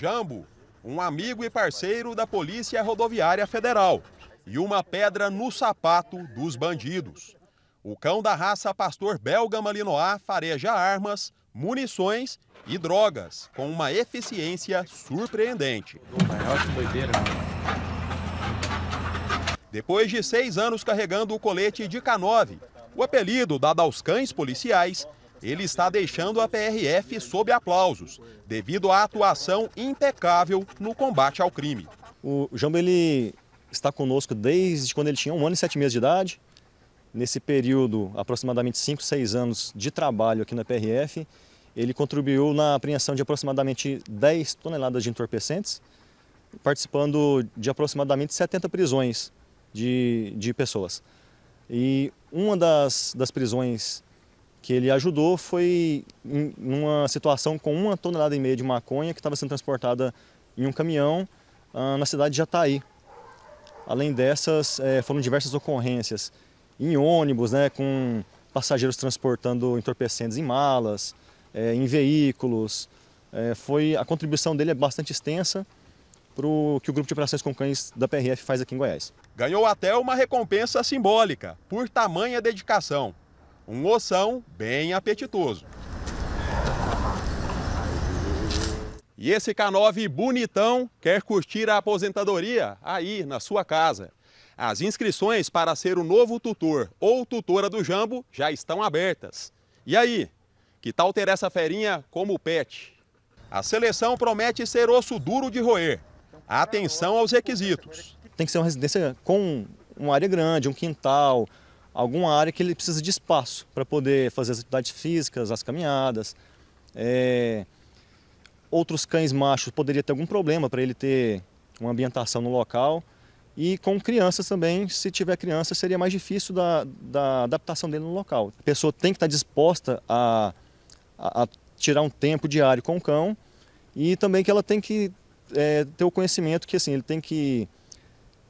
jambo, um amigo e parceiro da Polícia Rodoviária Federal, e uma pedra no sapato dos bandidos. O cão da raça pastor belga Malinois fareja armas, munições e drogas com uma eficiência surpreendente. Depois de seis anos carregando o colete de K9, o apelido dado aos cães policiais, ele está deixando a PRF sob aplausos, devido à atuação impecável no combate ao crime. O Jambo ele está conosco desde quando ele tinha um ano e sete meses de idade. Nesse período, aproximadamente cinco, seis anos de trabalho aqui na PRF, ele contribuiu na apreensão de aproximadamente 10 toneladas de entorpecentes, participando de aproximadamente 70 prisões de, de pessoas. E uma das, das prisões que ele ajudou foi em uma situação com uma tonelada e meia de maconha que estava sendo transportada em um caminhão ah, na cidade de Jataí. Além dessas, eh, foram diversas ocorrências em ônibus, né, com passageiros transportando entorpecentes em malas, eh, em veículos. Eh, foi a contribuição dele é bastante extensa para o que o grupo de operações com cães da PRF faz aqui em Goiás. Ganhou até uma recompensa simbólica por tamanha dedicação. Um ossão bem apetitoso. E esse K9 bonitão quer curtir a aposentadoria aí na sua casa. As inscrições para ser o novo tutor ou tutora do Jambo já estão abertas. E aí, que tal ter essa ferinha como pet? A seleção promete ser osso duro de roer. Atenção aos requisitos. Tem que ser uma residência com uma área grande, um quintal, alguma área que ele precisa de espaço para poder fazer as atividades físicas, as caminhadas. É... Outros cães machos poderia ter algum problema para ele ter uma ambientação no local. E com crianças também, se tiver criança, seria mais difícil da, da adaptação dele no local. A pessoa tem que estar disposta a, a, a tirar um tempo diário com o cão e também que ela tem que é, ter o conhecimento que assim, ele tem que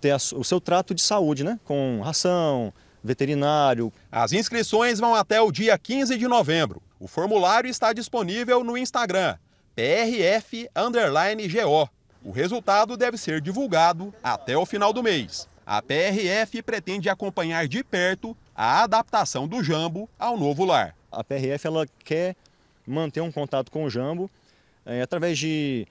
ter a, o seu trato de saúde, né? Com ração, veterinário. As inscrições vão até o dia 15 de novembro. O formulário está disponível no Instagram, prf_go. O resultado deve ser divulgado até o final do mês. A PRF pretende acompanhar de perto a adaptação do jambo ao novo lar. A PRF ela quer manter um contato com o jambo é, através de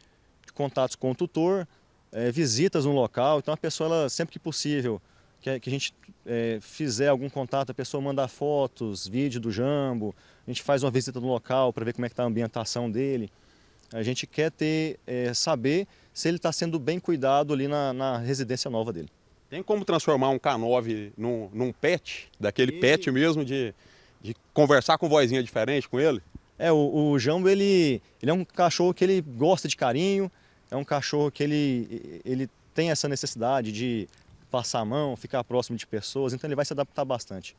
contatos com o tutor, é, visitas no local. Então a pessoa ela, sempre que possível que que a gente é, fizer algum contato, a pessoa mandar fotos, vídeo do jambo, a gente faz uma visita no local para ver como é que está a ambientação dele. A gente quer ter, é, saber se ele está sendo bem cuidado ali na, na, residência nova dele. Tem como transformar um K9 num, num pet, daquele e... pet mesmo, de, de conversar com vozinha diferente com ele? É, o, o Jambo, ele, ele é um cachorro que ele gosta de carinho, é um cachorro que ele, ele tem essa necessidade de passar a mão, ficar próximo de pessoas, então ele vai se adaptar bastante.